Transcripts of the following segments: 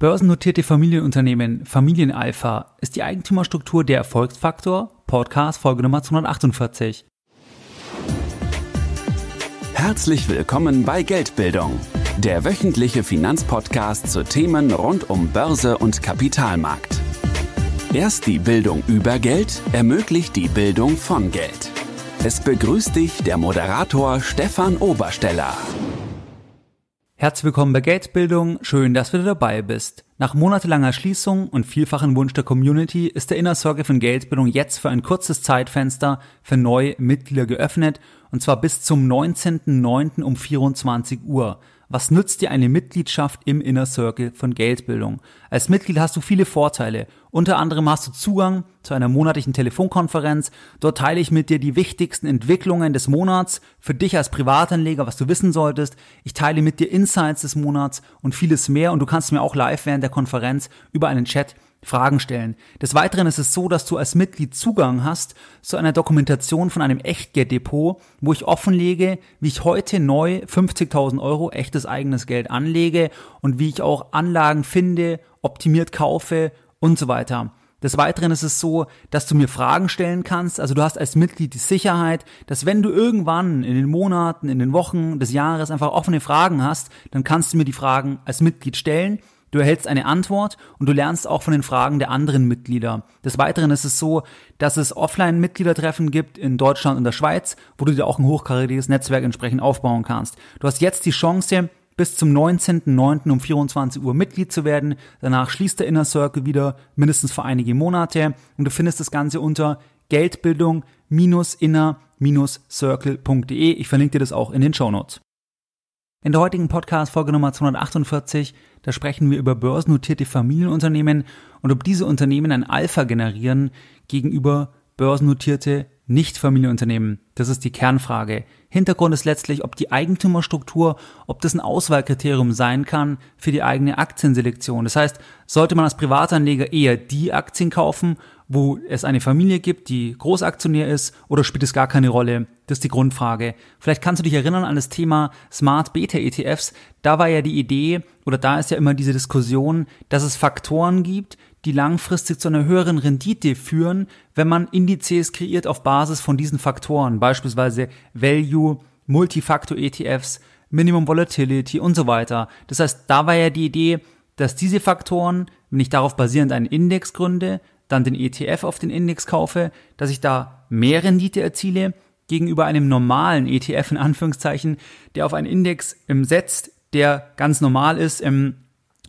Börsennotierte Familienunternehmen Familienalpha ist die Eigentümerstruktur der Erfolgsfaktor Podcast Folge Nummer 248. Herzlich willkommen bei Geldbildung, der wöchentliche Finanzpodcast zu Themen rund um Börse und Kapitalmarkt. Erst die Bildung über Geld ermöglicht die Bildung von Geld. Es begrüßt dich der Moderator Stefan Obersteller. Herzlich willkommen bei Geldbildung, schön, dass du dabei bist. Nach monatelanger Schließung und vielfachen Wunsch der Community ist der Inner Circle von Geldbildung jetzt für ein kurzes Zeitfenster für neue Mitglieder geöffnet, und zwar bis zum 19.09. um 24 Uhr. Was nützt dir eine Mitgliedschaft im Inner Circle von Geldbildung? Als Mitglied hast du viele Vorteile. Unter anderem hast du Zugang zu einer monatlichen Telefonkonferenz. Dort teile ich mit dir die wichtigsten Entwicklungen des Monats für dich als Privatanleger, was du wissen solltest. Ich teile mit dir Insights des Monats und vieles mehr und du kannst mir auch live während der Konferenz über einen Chat Fragen stellen. Des Weiteren ist es so, dass du als Mitglied Zugang hast zu einer Dokumentation von einem Echtgeld-Depot, wo ich offenlege, wie ich heute neu 50.000 Euro echtes eigenes Geld anlege und wie ich auch Anlagen finde, optimiert kaufe und so weiter. Des Weiteren ist es so, dass du mir Fragen stellen kannst. Also du hast als Mitglied die Sicherheit, dass wenn du irgendwann in den Monaten, in den Wochen des Jahres einfach offene Fragen hast, dann kannst du mir die Fragen als Mitglied stellen Du erhältst eine Antwort und du lernst auch von den Fragen der anderen Mitglieder. Des Weiteren ist es so, dass es Offline-Mitgliedertreffen gibt in Deutschland und der Schweiz, wo du dir auch ein hochkarätiges Netzwerk entsprechend aufbauen kannst. Du hast jetzt die Chance, bis zum 19.09. um 24 Uhr Mitglied zu werden. Danach schließt der Inner Circle wieder, mindestens für einige Monate. Und du findest das Ganze unter Geldbildung-inner-circle.de. Ich verlinke dir das auch in den Show Notes. In der heutigen Podcast-Folge Nummer 248 da sprechen wir über börsennotierte Familienunternehmen und ob diese Unternehmen ein Alpha generieren gegenüber börsennotierte Nicht-Familienunternehmen. Das ist die Kernfrage. Hintergrund ist letztlich, ob die Eigentümerstruktur, ob das ein Auswahlkriterium sein kann für die eigene Aktienselektion. Das heißt, sollte man als Privatanleger eher die Aktien kaufen wo es eine Familie gibt, die Großaktionär ist, oder spielt es gar keine Rolle? Das ist die Grundfrage. Vielleicht kannst du dich erinnern an das Thema Smart Beta ETFs. Da war ja die Idee, oder da ist ja immer diese Diskussion, dass es Faktoren gibt, die langfristig zu einer höheren Rendite führen, wenn man Indizes kreiert auf Basis von diesen Faktoren, beispielsweise Value, Multifaktor ETFs, Minimum Volatility und so weiter. Das heißt, da war ja die Idee, dass diese Faktoren, wenn ich darauf basierend einen Index gründe, dann den ETF auf den Index kaufe, dass ich da mehr Rendite erziele gegenüber einem normalen ETF in Anführungszeichen, der auf einen Index setzt, der ganz normal ist ähm,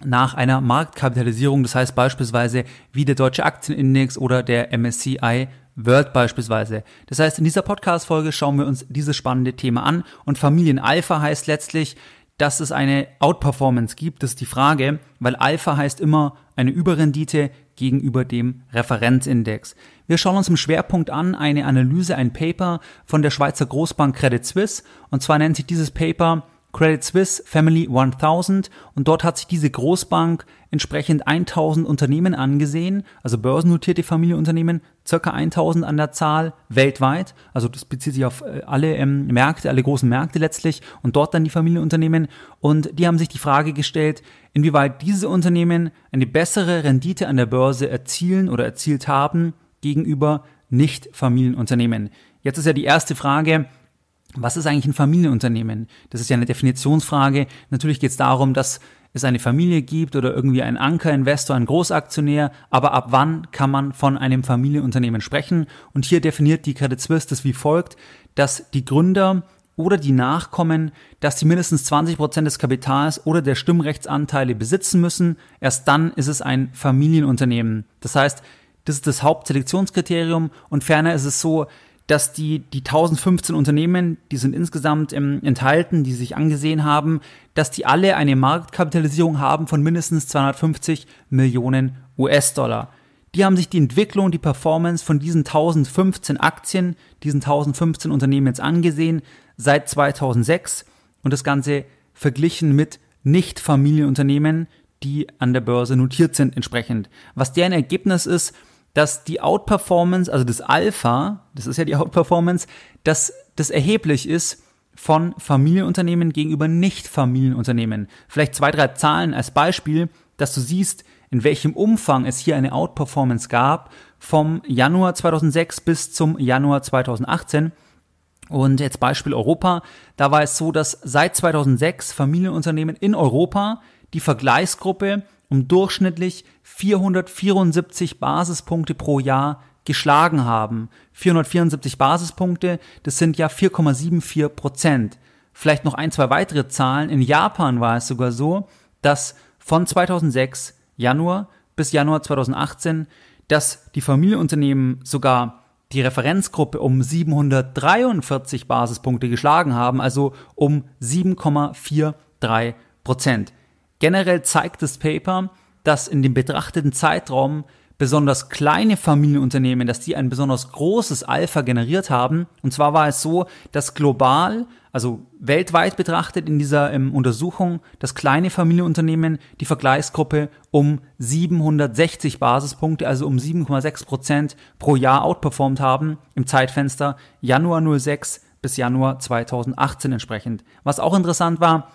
nach einer Marktkapitalisierung, das heißt beispielsweise wie der deutsche Aktienindex oder der MSCI World beispielsweise. Das heißt, in dieser Podcast-Folge schauen wir uns dieses spannende Thema an und Familienalpha heißt letztlich, dass es eine Outperformance gibt, das ist die Frage, weil Alpha heißt immer eine Überrendite gegenüber dem Referenzindex. Wir schauen uns im Schwerpunkt an eine Analyse, ein Paper von der Schweizer Großbank Credit Suisse und zwar nennt sich dieses Paper Credit Suisse Family 1000 und dort hat sich diese Großbank entsprechend 1000 Unternehmen angesehen, also börsennotierte Familienunternehmen ca. 1000 an der Zahl weltweit. Also das bezieht sich auf äh, alle ähm, Märkte, alle großen Märkte letztlich und dort dann die Familienunternehmen. Und die haben sich die Frage gestellt, inwieweit diese Unternehmen eine bessere Rendite an der Börse erzielen oder erzielt haben gegenüber Nicht-Familienunternehmen. Jetzt ist ja die erste Frage, was ist eigentlich ein Familienunternehmen? Das ist ja eine Definitionsfrage. Natürlich geht es darum, dass es eine Familie gibt oder irgendwie einen Ankerinvestor, ein Großaktionär, aber ab wann kann man von einem Familienunternehmen sprechen? Und hier definiert die Credit Suisse das wie folgt, dass die Gründer oder die Nachkommen, dass die mindestens 20 des Kapitals oder der Stimmrechtsanteile besitzen müssen. Erst dann ist es ein Familienunternehmen. Das heißt, das ist das Hauptselektionskriterium und ferner ist es so, dass die, die 1015 Unternehmen, die sind insgesamt im, enthalten, die sich angesehen haben, dass die alle eine Marktkapitalisierung haben von mindestens 250 Millionen US-Dollar. Die haben sich die Entwicklung, die Performance von diesen 1015 Aktien, diesen 1015 Unternehmen jetzt angesehen, seit 2006 und das Ganze verglichen mit Nicht-Familienunternehmen, die an der Börse notiert sind entsprechend. Was deren Ergebnis ist, dass die Outperformance, also das Alpha, das ist ja die Outperformance, dass das erheblich ist von Familienunternehmen gegenüber Nicht-Familienunternehmen. Vielleicht zwei, drei Zahlen als Beispiel, dass du siehst, in welchem Umfang es hier eine Outperformance gab vom Januar 2006 bis zum Januar 2018. Und jetzt Beispiel Europa, da war es so, dass seit 2006 Familienunternehmen in Europa die Vergleichsgruppe um durchschnittlich 474 Basispunkte pro Jahr geschlagen haben. 474 Basispunkte, das sind ja 4,74 Prozent. Vielleicht noch ein, zwei weitere Zahlen. In Japan war es sogar so, dass von 2006 Januar bis Januar 2018, dass die Familienunternehmen sogar die Referenzgruppe um 743 Basispunkte geschlagen haben, also um 7,43 Prozent. Generell zeigt das Paper, dass in dem betrachteten Zeitraum besonders kleine Familienunternehmen, dass die ein besonders großes Alpha generiert haben. Und zwar war es so, dass global, also weltweit betrachtet in dieser ähm, Untersuchung, dass kleine Familienunternehmen die Vergleichsgruppe um 760 Basispunkte, also um 7,6 Prozent pro Jahr outperformt haben im Zeitfenster Januar 06 bis Januar 2018 entsprechend. Was auch interessant war,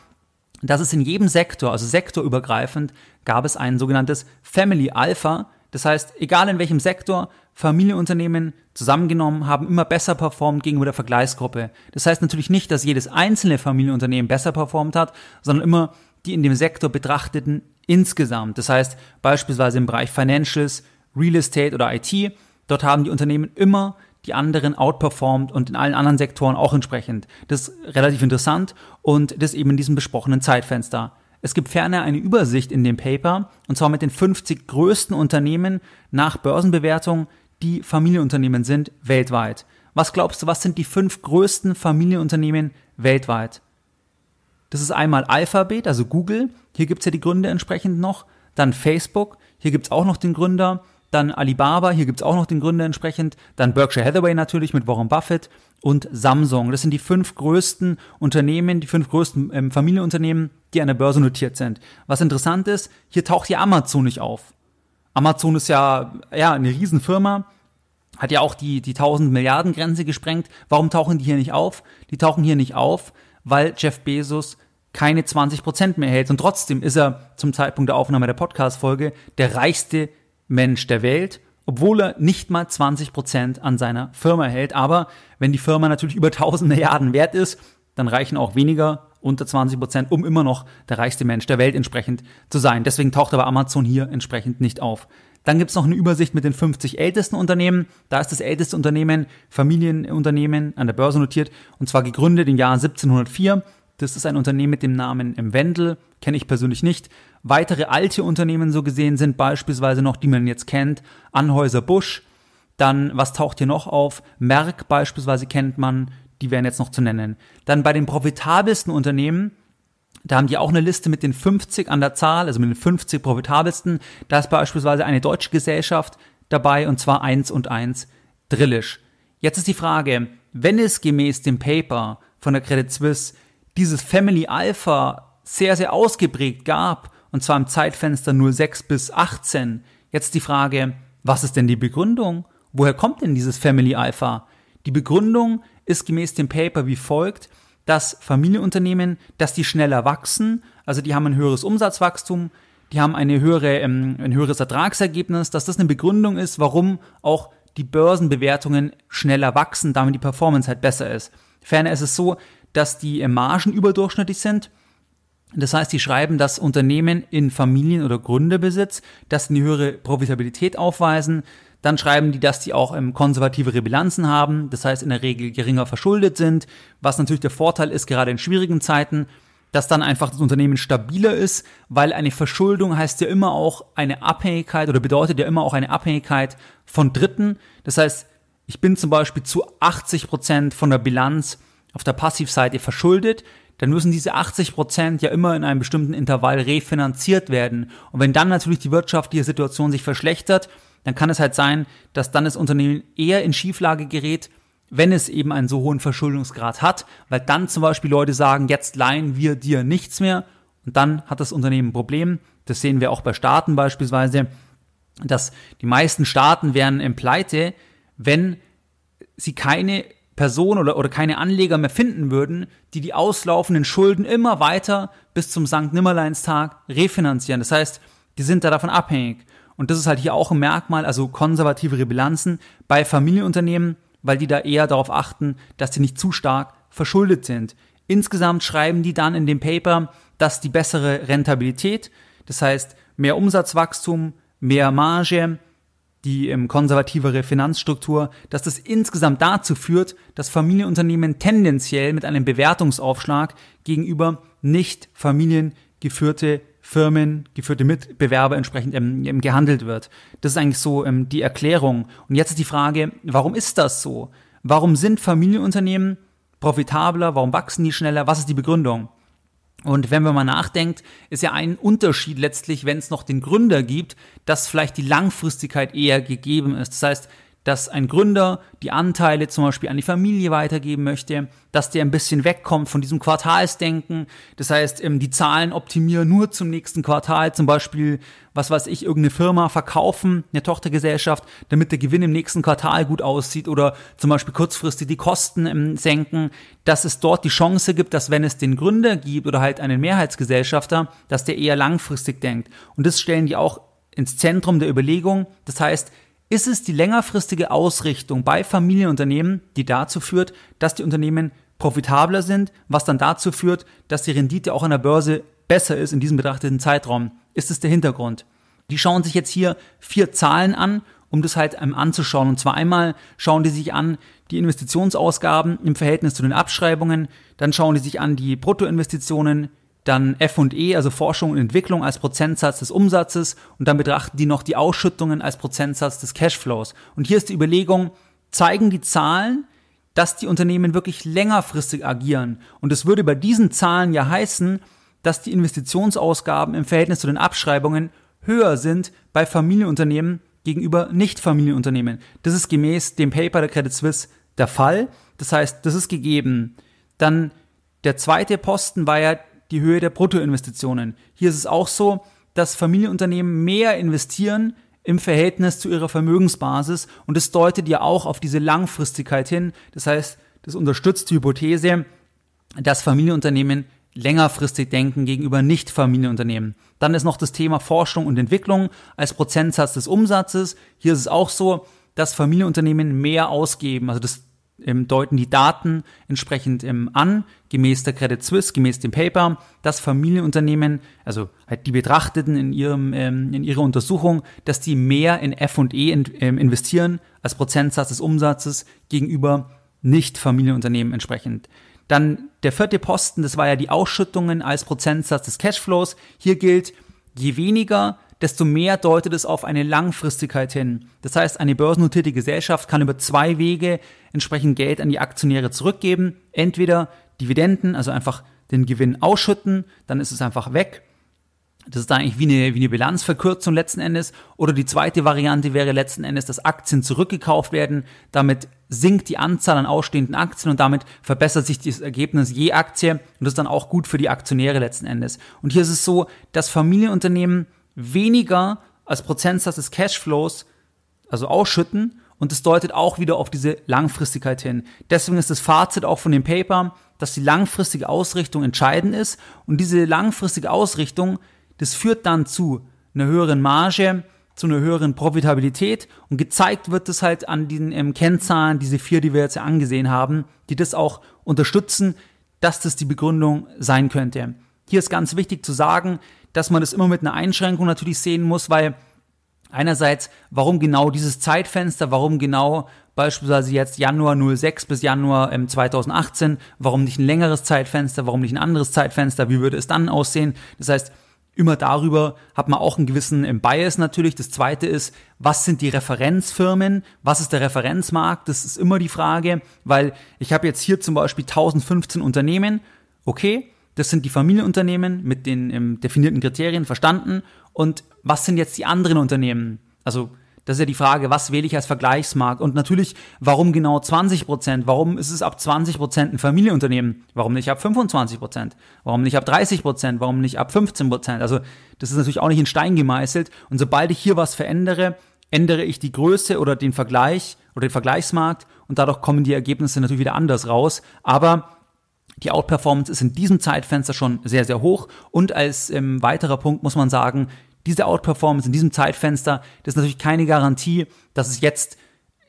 das ist in jedem Sektor, also sektorübergreifend, gab es ein sogenanntes Family Alpha. Das heißt, egal in welchem Sektor, Familienunternehmen zusammengenommen haben immer besser performt gegenüber der Vergleichsgruppe. Das heißt natürlich nicht, dass jedes einzelne Familienunternehmen besser performt hat, sondern immer die in dem Sektor betrachteten insgesamt. Das heißt, beispielsweise im Bereich Financials, Real Estate oder IT, dort haben die Unternehmen immer die anderen outperformt und in allen anderen Sektoren auch entsprechend. Das ist relativ interessant und das eben in diesem besprochenen Zeitfenster. Es gibt ferner eine Übersicht in dem Paper, und zwar mit den 50 größten Unternehmen nach Börsenbewertung, die Familienunternehmen sind weltweit. Was glaubst du, was sind die fünf größten Familienunternehmen weltweit? Das ist einmal Alphabet, also Google, hier gibt es ja die Gründe entsprechend noch, dann Facebook, hier gibt es auch noch den Gründer, dann Alibaba, hier gibt es auch noch den Gründer entsprechend, dann Berkshire Hathaway natürlich mit Warren Buffett und Samsung. Das sind die fünf größten Unternehmen, die fünf größten ähm, Familienunternehmen, die an der Börse notiert sind. Was interessant ist, hier taucht ja Amazon nicht auf. Amazon ist ja, ja eine Riesenfirma, hat ja auch die, die 1000 Milliarden Grenze gesprengt. Warum tauchen die hier nicht auf? Die tauchen hier nicht auf, weil Jeff Bezos keine 20 mehr hält. Und trotzdem ist er zum Zeitpunkt der Aufnahme der Podcast-Folge der reichste Mensch der Welt, obwohl er nicht mal 20 Prozent an seiner Firma hält. Aber wenn die Firma natürlich über 1000 Milliarden wert ist, dann reichen auch weniger unter 20 Prozent, um immer noch der reichste Mensch der Welt entsprechend zu sein. Deswegen taucht aber Amazon hier entsprechend nicht auf. Dann gibt es noch eine Übersicht mit den 50 ältesten Unternehmen. Da ist das älteste Unternehmen Familienunternehmen an der Börse notiert und zwar gegründet im Jahr 1704 das ist ein Unternehmen mit dem Namen im Wendel, kenne ich persönlich nicht. Weitere alte Unternehmen so gesehen sind beispielsweise noch, die man jetzt kennt, Anhäuser Busch. Dann, was taucht hier noch auf? Merck beispielsweise kennt man, die wären jetzt noch zu nennen. Dann bei den profitabelsten Unternehmen, da haben die auch eine Liste mit den 50 an der Zahl, also mit den 50 profitabelsten. Da ist beispielsweise eine deutsche Gesellschaft dabei und zwar 1 und 1 Drillisch. Jetzt ist die Frage, wenn es gemäß dem Paper von der Credit Suisse dieses Family Alpha sehr, sehr ausgeprägt gab, und zwar im Zeitfenster 06 bis 18, jetzt die Frage, was ist denn die Begründung? Woher kommt denn dieses Family Alpha? Die Begründung ist gemäß dem Paper wie folgt, dass Familienunternehmen, dass die schneller wachsen, also die haben ein höheres Umsatzwachstum, die haben eine höhere, ähm, ein höheres Ertragsergebnis, dass das eine Begründung ist, warum auch die Börsenbewertungen schneller wachsen, damit die Performance halt besser ist. Ferner ist es so, dass die Margen überdurchschnittlich sind. Das heißt, die schreiben, dass Unternehmen in Familien- oder Gründerbesitz, dass sie eine höhere Profitabilität aufweisen. Dann schreiben die, dass die auch ähm, konservativere Bilanzen haben, das heißt in der Regel geringer verschuldet sind, was natürlich der Vorteil ist, gerade in schwierigen Zeiten, dass dann einfach das Unternehmen stabiler ist, weil eine Verschuldung heißt ja immer auch eine Abhängigkeit oder bedeutet ja immer auch eine Abhängigkeit von Dritten. Das heißt, ich bin zum Beispiel zu 80 Prozent von der Bilanz auf der Passivseite verschuldet, dann müssen diese 80 Prozent ja immer in einem bestimmten Intervall refinanziert werden. Und wenn dann natürlich die wirtschaftliche Situation sich verschlechtert, dann kann es halt sein, dass dann das Unternehmen eher in Schieflage gerät, wenn es eben einen so hohen Verschuldungsgrad hat, weil dann zum Beispiel Leute sagen, jetzt leihen wir dir nichts mehr und dann hat das Unternehmen ein Problem. Das sehen wir auch bei Staaten beispielsweise, dass die meisten Staaten wären in Pleite, wenn sie keine Person oder, oder keine Anleger mehr finden würden, die die auslaufenden Schulden immer weiter bis zum Sankt Nimmerleinstag refinanzieren. Das heißt, die sind da davon abhängig. Und das ist halt hier auch ein Merkmal, also konservativere Bilanzen bei Familienunternehmen, weil die da eher darauf achten, dass sie nicht zu stark verschuldet sind. Insgesamt schreiben die dann in dem Paper, dass die bessere Rentabilität, das heißt mehr Umsatzwachstum, mehr Marge, die ähm, konservativere Finanzstruktur, dass das insgesamt dazu führt, dass Familienunternehmen tendenziell mit einem Bewertungsaufschlag gegenüber nicht familiengeführte Firmen, geführte Mitbewerber entsprechend ähm, ähm, gehandelt wird. Das ist eigentlich so ähm, die Erklärung. Und jetzt ist die Frage, warum ist das so? Warum sind Familienunternehmen profitabler? Warum wachsen die schneller? Was ist die Begründung? Und wenn man mal nachdenkt, ist ja ein Unterschied letztlich, wenn es noch den Gründer gibt, dass vielleicht die Langfristigkeit eher gegeben ist. Das heißt, dass ein Gründer die Anteile zum Beispiel an die Familie weitergeben möchte, dass der ein bisschen wegkommt von diesem Quartalsdenken. Das heißt, ähm, die Zahlen optimieren nur zum nächsten Quartal, zum Beispiel, was weiß ich, irgendeine Firma verkaufen, eine Tochtergesellschaft, damit der Gewinn im nächsten Quartal gut aussieht oder zum Beispiel kurzfristig die Kosten ähm, senken, dass es dort die Chance gibt, dass wenn es den Gründer gibt oder halt einen Mehrheitsgesellschafter, dass der eher langfristig denkt. Und das stellen die auch ins Zentrum der Überlegung. Das heißt, ist es die längerfristige Ausrichtung bei Familienunternehmen, die dazu führt, dass die Unternehmen profitabler sind, was dann dazu führt, dass die Rendite auch an der Börse besser ist in diesem betrachteten Zeitraum. Ist es der Hintergrund? Die schauen sich jetzt hier vier Zahlen an, um das halt einem anzuschauen. Und zwar einmal schauen die sich an die Investitionsausgaben im Verhältnis zu den Abschreibungen, dann schauen die sich an die Bruttoinvestitionen, dann FE, also Forschung und Entwicklung als Prozentsatz des Umsatzes und dann betrachten die noch die Ausschüttungen als Prozentsatz des Cashflows. Und hier ist die Überlegung, zeigen die Zahlen, dass die Unternehmen wirklich längerfristig agieren. Und es würde bei diesen Zahlen ja heißen, dass die Investitionsausgaben im Verhältnis zu den Abschreibungen höher sind bei Familienunternehmen gegenüber Nicht-Familienunternehmen. Das ist gemäß dem Paper der Credit Suisse der Fall. Das heißt, das ist gegeben. Dann der zweite Posten war ja die Höhe der Bruttoinvestitionen. Hier ist es auch so, dass Familienunternehmen mehr investieren im Verhältnis zu ihrer Vermögensbasis und es deutet ja auch auf diese Langfristigkeit hin. Das heißt, das unterstützt die Hypothese, dass Familienunternehmen längerfristig denken gegenüber Nicht-Familienunternehmen. Dann ist noch das Thema Forschung und Entwicklung als Prozentsatz des Umsatzes. Hier ist es auch so, dass Familienunternehmen mehr ausgeben. Also das ähm, deuten die Daten entsprechend ähm, an, gemäß der Credit Suisse, gemäß dem Paper, dass Familienunternehmen, also halt die Betrachteten in, ihrem, ähm, in ihrer Untersuchung, dass die mehr in F&E investieren als Prozentsatz des Umsatzes gegenüber Nicht-Familienunternehmen entsprechend. Dann der vierte Posten, das war ja die Ausschüttungen als Prozentsatz des Cashflows. Hier gilt, je weniger desto mehr deutet es auf eine Langfristigkeit hin. Das heißt, eine börsennotierte Gesellschaft kann über zwei Wege entsprechend Geld an die Aktionäre zurückgeben. Entweder Dividenden, also einfach den Gewinn ausschütten, dann ist es einfach weg. Das ist eigentlich wie eine, wie eine Bilanzverkürzung letzten Endes. Oder die zweite Variante wäre letzten Endes, dass Aktien zurückgekauft werden. Damit sinkt die Anzahl an ausstehenden Aktien und damit verbessert sich das Ergebnis je Aktie und das ist dann auch gut für die Aktionäre letzten Endes. Und hier ist es so, dass Familienunternehmen weniger als Prozentsatz des Cashflows, also ausschütten. Und das deutet auch wieder auf diese Langfristigkeit hin. Deswegen ist das Fazit auch von dem Paper, dass die langfristige Ausrichtung entscheidend ist. Und diese langfristige Ausrichtung, das führt dann zu einer höheren Marge, zu einer höheren Profitabilität. Und gezeigt wird es halt an den ähm, Kennzahlen, diese vier, die wir jetzt angesehen haben, die das auch unterstützen, dass das die Begründung sein könnte. Hier ist ganz wichtig zu sagen, dass man das immer mit einer Einschränkung natürlich sehen muss, weil einerseits, warum genau dieses Zeitfenster, warum genau beispielsweise jetzt Januar 06 bis Januar 2018, ähm, warum nicht ein längeres Zeitfenster, warum nicht ein anderes Zeitfenster, wie würde es dann aussehen? Das heißt, immer darüber hat man auch einen gewissen ähm, Bias natürlich. Das zweite ist, was sind die Referenzfirmen? Was ist der Referenzmarkt? Das ist immer die Frage, weil ich habe jetzt hier zum Beispiel 1015 Unternehmen. Okay, das sind die Familienunternehmen mit den ähm, definierten Kriterien, verstanden. Und was sind jetzt die anderen Unternehmen? Also das ist ja die Frage, was wähle ich als Vergleichsmarkt? Und natürlich, warum genau 20 Prozent? Warum ist es ab 20 Prozent ein Familienunternehmen? Warum nicht ab 25 Prozent? Warum nicht ab 30 Prozent? Warum nicht ab 15 Prozent? Also, das ist natürlich auch nicht in Stein gemeißelt. Und sobald ich hier was verändere, ändere ich die Größe oder den Vergleich oder den Vergleichsmarkt und dadurch kommen die Ergebnisse natürlich wieder anders raus. Aber die Outperformance ist in diesem Zeitfenster schon sehr, sehr hoch. Und als ähm, weiterer Punkt muss man sagen, diese Outperformance in diesem Zeitfenster, das ist natürlich keine Garantie, dass es jetzt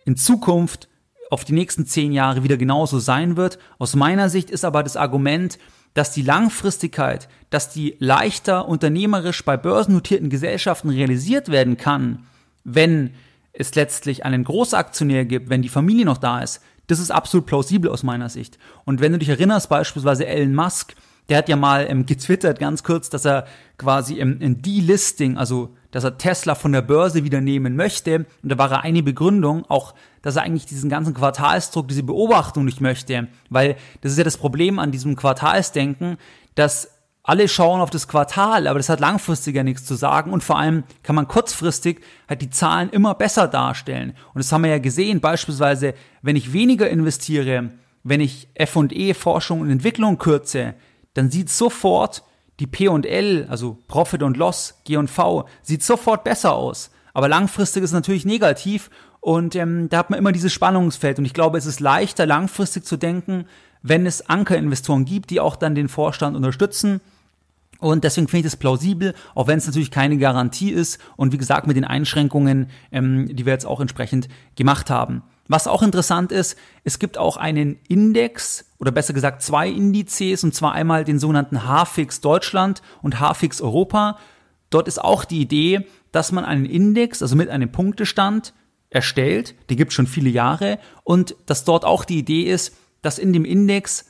in Zukunft auf die nächsten zehn Jahre wieder genauso sein wird. Aus meiner Sicht ist aber das Argument, dass die Langfristigkeit, dass die leichter unternehmerisch bei börsennotierten Gesellschaften realisiert werden kann, wenn es letztlich einen Großaktionär gibt, wenn die Familie noch da ist, das ist absolut plausibel aus meiner Sicht. Und wenn du dich erinnerst, beispielsweise Elon Musk, der hat ja mal ähm, getwittert ganz kurz, dass er quasi im, im Delisting, also dass er Tesla von der Börse wieder nehmen möchte. Und da war er eine Begründung, auch dass er eigentlich diesen ganzen Quartalsdruck, diese Beobachtung nicht möchte. Weil das ist ja das Problem an diesem Quartalsdenken, dass alle schauen auf das Quartal, aber das hat langfristig ja nichts zu sagen und vor allem kann man kurzfristig halt die Zahlen immer besser darstellen. Und das haben wir ja gesehen, beispielsweise, wenn ich weniger investiere, wenn ich F&E Forschung und Entwicklung kürze, dann sieht sofort die P&L, also Profit und Loss, G&V, sieht sofort besser aus. Aber langfristig ist natürlich negativ und ähm, da hat man immer dieses Spannungsfeld und ich glaube, es ist leichter langfristig zu denken, wenn es Ankerinvestoren gibt, die auch dann den Vorstand unterstützen und deswegen finde ich das plausibel, auch wenn es natürlich keine Garantie ist und wie gesagt mit den Einschränkungen, ähm, die wir jetzt auch entsprechend gemacht haben. Was auch interessant ist, es gibt auch einen Index oder besser gesagt zwei Indizes und zwar einmal den sogenannten HFix Deutschland und HFix Europa. Dort ist auch die Idee, dass man einen Index, also mit einem Punktestand erstellt, die gibt es schon viele Jahre und dass dort auch die Idee ist, dass in dem Index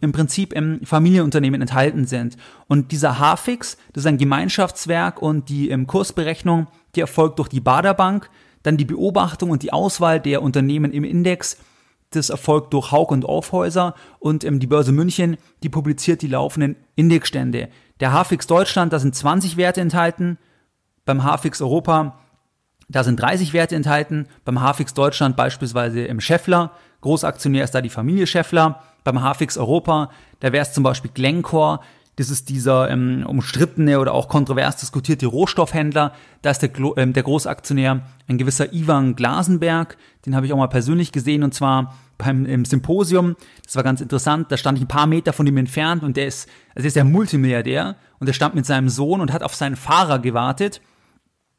im Prinzip im Familienunternehmen enthalten sind. Und dieser h das ist ein Gemeinschaftswerk und die ähm, Kursberechnung, die erfolgt durch die Baderbank, dann die Beobachtung und die Auswahl der Unternehmen im Index, das erfolgt durch Haug und Aufhäuser und ähm, die Börse München, die publiziert die laufenden Indexstände. Der h Deutschland, da sind 20 Werte enthalten, beim h Europa, da sind 30 Werte enthalten, beim h Deutschland beispielsweise im ähm, Scheffler, Großaktionär ist da die Familie Scheffler, beim HFX Europa, da wäre es zum Beispiel Glencore, das ist dieser ähm, umstrittene oder auch kontrovers diskutierte Rohstoffhändler. Da ist der, Glo ähm, der Großaktionär ein gewisser Ivan Glasenberg. Den habe ich auch mal persönlich gesehen und zwar beim im Symposium. Das war ganz interessant. Da stand ich ein paar Meter von ihm entfernt und der ist, also der ist ja Multimilliardär und der stand mit seinem Sohn und hat auf seinen Fahrer gewartet.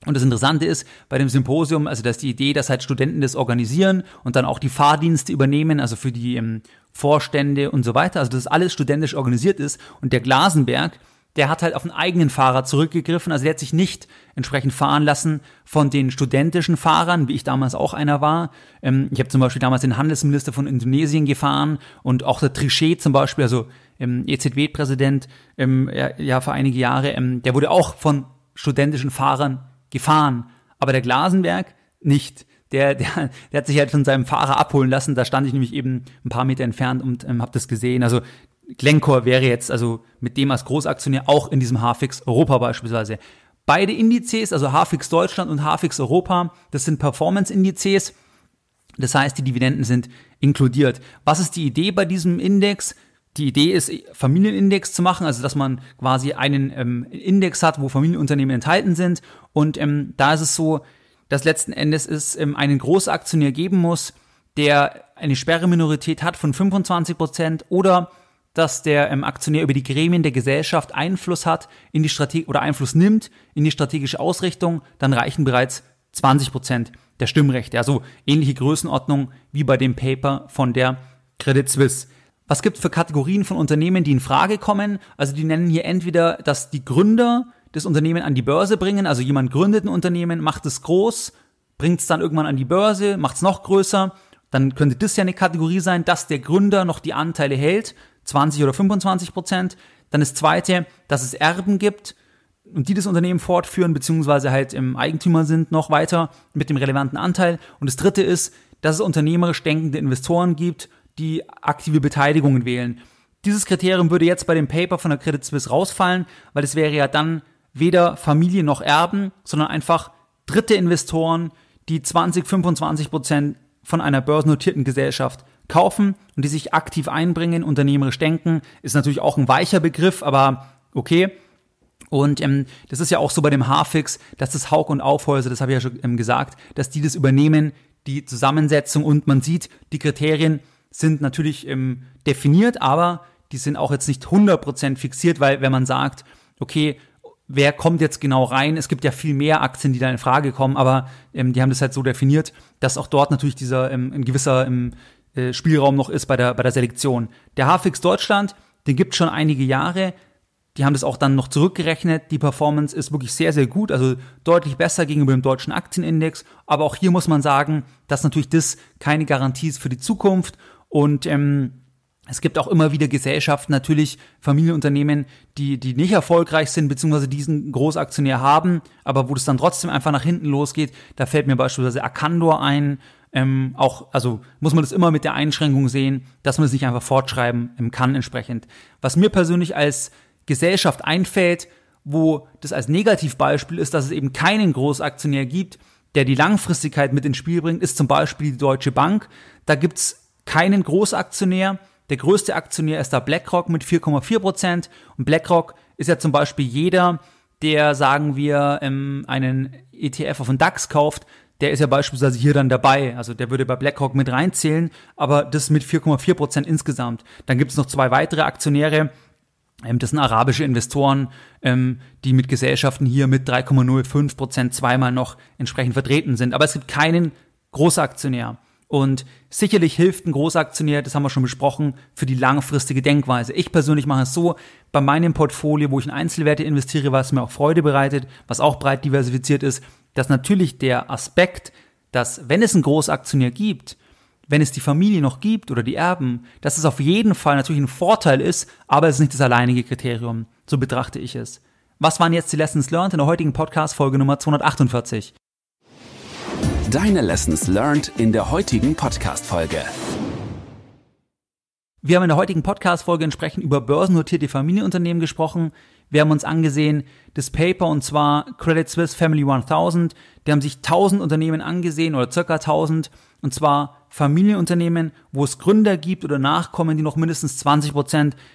Und das Interessante ist, bei dem Symposium, also dass die Idee, dass halt Studenten das organisieren und dann auch die Fahrdienste übernehmen, also für die ähm, Vorstände und so weiter. Also dass alles studentisch organisiert ist. Und der Glasenberg, der hat halt auf einen eigenen Fahrer zurückgegriffen. Also der hat sich nicht entsprechend fahren lassen von den studentischen Fahrern, wie ich damals auch einer war. Ähm, ich habe zum Beispiel damals den Handelsminister von Indonesien gefahren und auch der Trichet zum Beispiel, also ähm, EZB-Präsident, ähm, ja, ja, für einige Jahre, ähm, der wurde auch von studentischen Fahrern gefahren. Aber der Glasenberg nicht der, der, der hat sich halt von seinem Fahrer abholen lassen. Da stand ich nämlich eben ein paar Meter entfernt und ähm, habe das gesehen. Also Glencore wäre jetzt also mit dem als Großaktionär auch in diesem HFX Europa beispielsweise. Beide Indizes, also HFX Deutschland und HFX Europa, das sind Performance-Indizes. Das heißt, die Dividenden sind inkludiert. Was ist die Idee bei diesem Index? Die Idee ist, Familienindex zu machen, also dass man quasi einen ähm, Index hat, wo Familienunternehmen enthalten sind. Und ähm, da ist es so, dass letzten Endes es ähm, einen Großaktionär geben muss, der eine Sperreminorität hat von 25 Prozent oder dass der ähm, Aktionär über die Gremien der Gesellschaft Einfluss hat in die Strategie oder Einfluss nimmt in die strategische Ausrichtung, dann reichen bereits 20 Prozent der Stimmrechte. Also ähnliche Größenordnung wie bei dem Paper von der Credit Suisse. Was gibt es für Kategorien von Unternehmen, die in Frage kommen? Also die nennen hier entweder, dass die Gründer das Unternehmen an die Börse bringen. Also jemand gründet ein Unternehmen, macht es groß, bringt es dann irgendwann an die Börse, macht es noch größer. Dann könnte das ja eine Kategorie sein, dass der Gründer noch die Anteile hält, 20 oder 25 Prozent. Dann das zweite, dass es Erben gibt und die das Unternehmen fortführen, beziehungsweise halt im Eigentümer sind noch weiter mit dem relevanten Anteil. Und das dritte ist, dass es unternehmerisch denkende Investoren gibt, die aktive Beteiligungen wählen. Dieses Kriterium würde jetzt bei dem Paper von der Credit Suisse rausfallen, weil es wäre ja dann weder Familie noch Erben, sondern einfach dritte Investoren, die 20, 25 Prozent von einer börsennotierten Gesellschaft kaufen und die sich aktiv einbringen, unternehmerisch denken, ist natürlich auch ein weicher Begriff, aber okay. Und ähm, das ist ja auch so bei dem Hafix, dass das Haug und Aufhäuser, das habe ich ja schon ähm, gesagt, dass die das übernehmen, die Zusammensetzung und man sieht, die Kriterien sind natürlich ähm, definiert, aber die sind auch jetzt nicht 100% fixiert, weil wenn man sagt, okay, wer kommt jetzt genau rein? Es gibt ja viel mehr Aktien, die da in Frage kommen, aber ähm, die haben das halt so definiert, dass auch dort natürlich dieser ähm, ein gewisser ähm, äh, Spielraum noch ist bei der, bei der Selektion. Der HFX Deutschland, den gibt es schon einige Jahre. Die haben das auch dann noch zurückgerechnet. Die Performance ist wirklich sehr, sehr gut, also deutlich besser gegenüber dem deutschen Aktienindex. Aber auch hier muss man sagen, dass natürlich das keine Garantie ist für die Zukunft. Und ähm, es gibt auch immer wieder Gesellschaften, natürlich Familienunternehmen, die, die nicht erfolgreich sind, beziehungsweise diesen Großaktionär haben, aber wo das dann trotzdem einfach nach hinten losgeht. Da fällt mir beispielsweise Akandor ein. Ähm, auch, also muss man das immer mit der Einschränkung sehen, dass man es nicht einfach fortschreiben ähm, kann entsprechend. Was mir persönlich als Gesellschaft einfällt, wo das als Negativbeispiel ist, dass es eben keinen Großaktionär gibt, der die Langfristigkeit mit ins Spiel bringt, ist zum Beispiel die Deutsche Bank. Da gibt's keinen Großaktionär, der größte Aktionär ist da BlackRock mit 4,4 Prozent. Und BlackRock ist ja zum Beispiel jeder, der, sagen wir, ähm, einen ETF auf den DAX kauft, der ist ja beispielsweise hier dann dabei. Also der würde bei BlackRock mit reinzählen, aber das mit 4,4 Prozent insgesamt. Dann gibt es noch zwei weitere Aktionäre. Ähm, das sind arabische Investoren, ähm, die mit Gesellschaften hier mit 3,05 Prozent zweimal noch entsprechend vertreten sind. Aber es gibt keinen Großaktionär. Und sicherlich hilft ein Großaktionär, das haben wir schon besprochen, für die langfristige Denkweise. Ich persönlich mache es so, bei meinem Portfolio, wo ich in Einzelwerte investiere, was mir auch Freude bereitet, was auch breit diversifiziert ist, dass natürlich der Aspekt, dass wenn es einen Großaktionär gibt, wenn es die Familie noch gibt oder die Erben, dass es auf jeden Fall natürlich ein Vorteil ist, aber es ist nicht das alleinige Kriterium. So betrachte ich es. Was waren jetzt die Lessons learned in der heutigen Podcast-Folge Nummer 248? Deine Lessons learned in der heutigen Podcast-Folge. Wir haben in der heutigen Podcast-Folge entsprechend über börsennotierte Familienunternehmen gesprochen. Wir haben uns angesehen, das Paper und zwar Credit Suisse Family 1000. Die haben sich 1000 Unternehmen angesehen oder circa 1000 und zwar Familienunternehmen, wo es Gründer gibt oder Nachkommen, die noch mindestens 20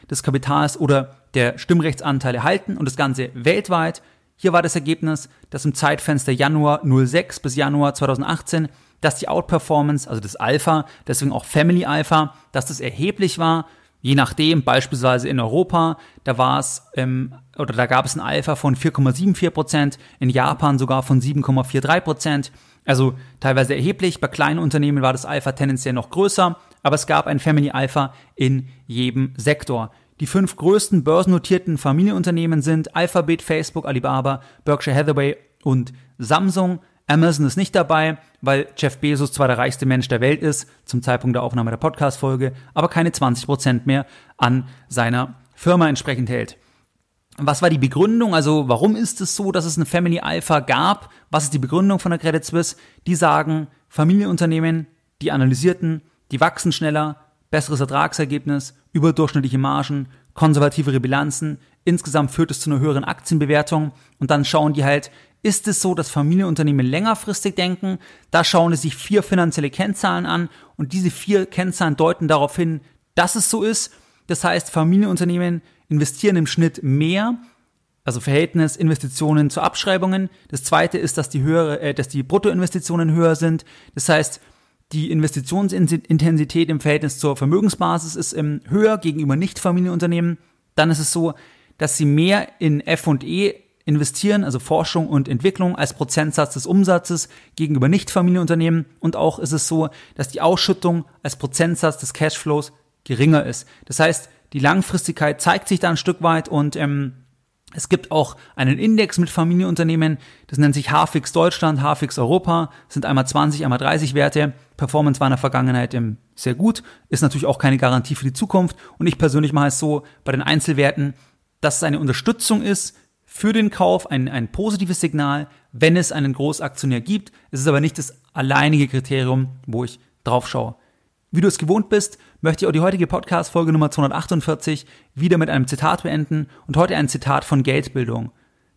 des Kapitals oder der Stimmrechtsanteile halten und das Ganze weltweit. Hier war das Ergebnis, dass im Zeitfenster Januar 06 bis Januar 2018, dass die Outperformance, also das Alpha, deswegen auch Family Alpha, dass das erheblich war. Je nachdem, beispielsweise in Europa, da war es ähm, oder da gab es ein Alpha von 4,74 in Japan sogar von 7,43 Also teilweise erheblich. Bei kleinen Unternehmen war das Alpha tendenziell noch größer, aber es gab ein Family Alpha in jedem Sektor. Die fünf größten börsennotierten Familienunternehmen sind Alphabet, Facebook, Alibaba, Berkshire Hathaway und Samsung. Amazon ist nicht dabei, weil Jeff Bezos zwar der reichste Mensch der Welt ist, zum Zeitpunkt der Aufnahme der Podcast-Folge, aber keine 20% mehr an seiner Firma entsprechend hält. Was war die Begründung? Also, warum ist es so, dass es eine Family Alpha gab? Was ist die Begründung von der Credit Suisse? Die sagen, Familienunternehmen, die analysierten, die wachsen schneller, besseres Ertragsergebnis, überdurchschnittliche Margen, konservativere Bilanzen. Insgesamt führt es zu einer höheren Aktienbewertung. Und dann schauen die halt, ist es so, dass Familienunternehmen längerfristig denken? Da schauen sie sich vier finanzielle Kennzahlen an und diese vier Kennzahlen deuten darauf hin, dass es so ist. Das heißt, Familienunternehmen investieren im Schnitt mehr, also Verhältnis Investitionen zu Abschreibungen. Das zweite ist, dass die höhere, äh, dass die Bruttoinvestitionen höher sind. Das heißt, die Investitionsintensität im Verhältnis zur Vermögensbasis ist ähm, höher gegenüber Nichtfamilienunternehmen. Dann ist es so, dass sie mehr in F&E investieren, also Forschung und Entwicklung als Prozentsatz des Umsatzes gegenüber Nichtfamilienunternehmen. Und auch ist es so, dass die Ausschüttung als Prozentsatz des Cashflows geringer ist. Das heißt, die Langfristigkeit zeigt sich da ein Stück weit und ähm, es gibt auch einen Index mit Familienunternehmen, das nennt sich HFix Deutschland, HFix Europa, sind einmal 20, einmal 30 Werte. Performance war in der Vergangenheit sehr gut, ist natürlich auch keine Garantie für die Zukunft. Und ich persönlich mache es so bei den Einzelwerten, dass es eine Unterstützung ist für den Kauf, ein, ein positives Signal, wenn es einen Großaktionär gibt. Es ist aber nicht das alleinige Kriterium, wo ich drauf schaue. Wie du es gewohnt bist, möchte ich auch die heutige Podcast-Folge Nummer 248 wieder mit einem Zitat beenden und heute ein Zitat von Geldbildung.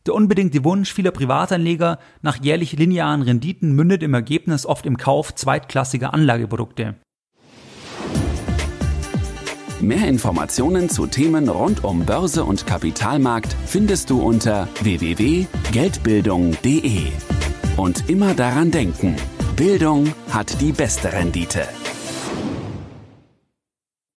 Der unbedingte Wunsch vieler Privatanleger nach jährlich linearen Renditen mündet im Ergebnis oft im Kauf zweitklassiger Anlageprodukte. Mehr Informationen zu Themen rund um Börse und Kapitalmarkt findest du unter www.geldbildung.de. Und immer daran denken, Bildung hat die beste Rendite.